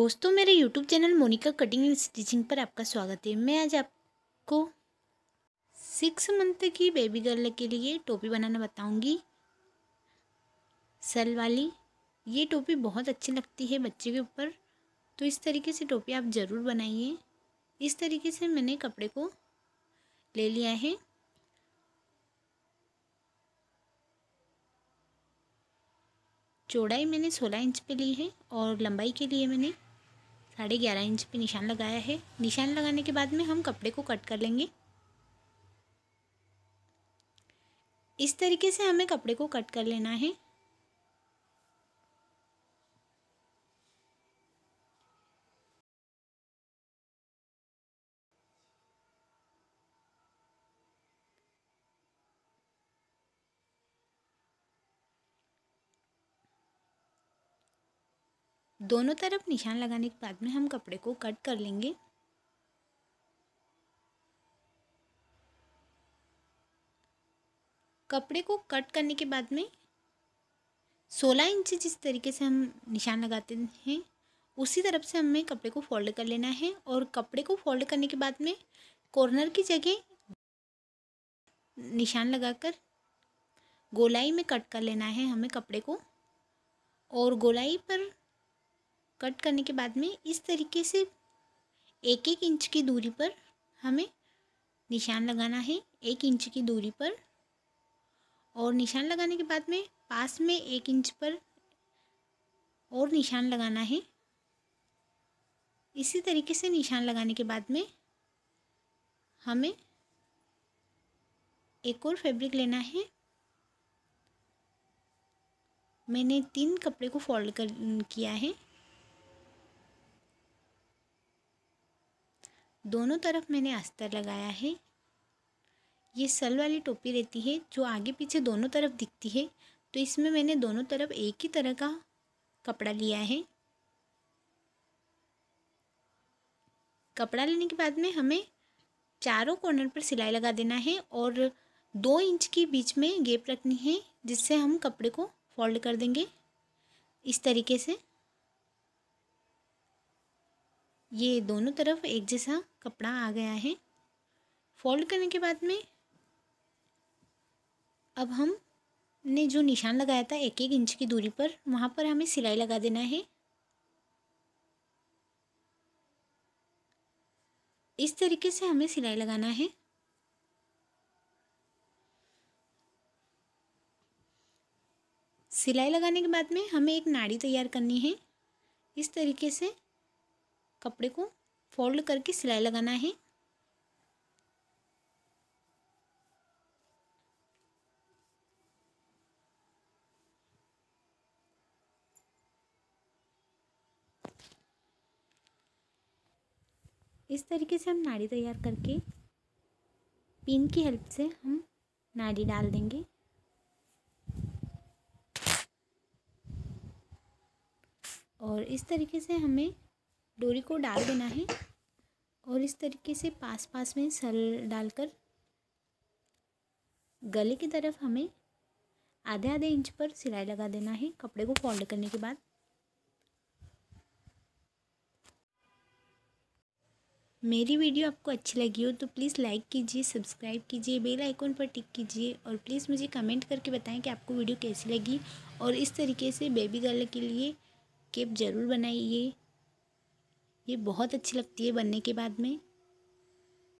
दोस्तों मेरे YouTube channel Monika cutting and stitching पर आपका स्वागत है मैं आज आपको सिक्स मंथ की बेबी गर्ल के लिए टोपी बनाना बताऊंगी सल वाली ये टोपी बहुत अच्छी लगती है बच्चे के ऊपर तो इस तरीके से टोपी आप ज़रूर बनाइए इस तरीके से मैंने कपड़े को ले लिया है चौड़ाई मैंने सोलह इंच पे ली है और लंबाई के लिए मैंने साढ़े ग्यारह इंच पे निशान लगाया है निशान लगाने के बाद में हम कपड़े को कट कर लेंगे इस तरीके से हमें कपड़े को कट कर लेना है दोनों तरफ निशान लगाने के बाद में हम कपड़े को कट कर लेंगे कपड़े को कट करने के बाद में सोलह इंच जिस तरीके से हम निशान लगाते हैं उसी तरफ से हमें कपड़े को फोल्ड कर लेना है और कपड़े को फोल्ड करने के बाद में कॉर्नर की जगह निशान लगाकर गोलाई में कट कर लेना है हमें कपड़े को और गोलाई पर कट करने के बाद में इस तरीके से एक एक इंच की दूरी पर हमें निशान लगाना है एक इंच की दूरी पर और निशान लगाने के बाद में पास में एक इंच पर और निशान लगाना है इसी तरीके से निशान लगाने के बाद में हमें एक और फैब्रिक लेना है मैंने तीन कपड़े को फोल्ड कर किया है दोनों तरफ मैंने अस्तर लगाया है ये सल वाली टोपी रहती है जो आगे पीछे दोनों तरफ दिखती है तो इसमें मैंने दोनों तरफ एक ही तरह का कपड़ा लिया है कपड़ा लेने के बाद में हमें चारों कॉर्नर पर सिलाई लगा देना है और दो इंच के बीच में गेप रखनी है जिससे हम कपड़े को फोल्ड कर देंगे इस तरीके से ये दोनों तरफ एक जैसा कपड़ा आ गया है फोल्ड करने के बाद में अब हम ने जो निशान लगाया था एक एक इंच की दूरी पर वहाँ पर हमें सिलाई लगा देना है इस तरीके से हमें सिलाई लगाना है सिलाई लगाने के बाद में हमें एक नाड़ी तैयार करनी है इस तरीके से कपड़े को फोल्ड करके सिलाई लगाना है इस तरीके से हम नाड़ी तैयार करके पिन की हेल्प से हम नाड़ी डाल देंगे और इस तरीके से हमें डोरी को डाल देना है और इस तरीके से पास पास में सल डालकर गले की तरफ हमें आधे आधे इंच पर सिलाई लगा देना है कपड़े को फोल्ड करने के बाद मेरी वीडियो आपको अच्छी लगी हो तो प्लीज़ लाइक कीजिए सब्सक्राइब कीजिए बेल आइकॉन पर टिक कीजिए और प्लीज़ मुझे कमेंट करके बताएं कि आपको वीडियो कैसी लगी और इस तरीके से बेबी गर्ल के लिए केप ज़रूर बनाइए ये बहुत अच्छी लगती है बनने के बाद में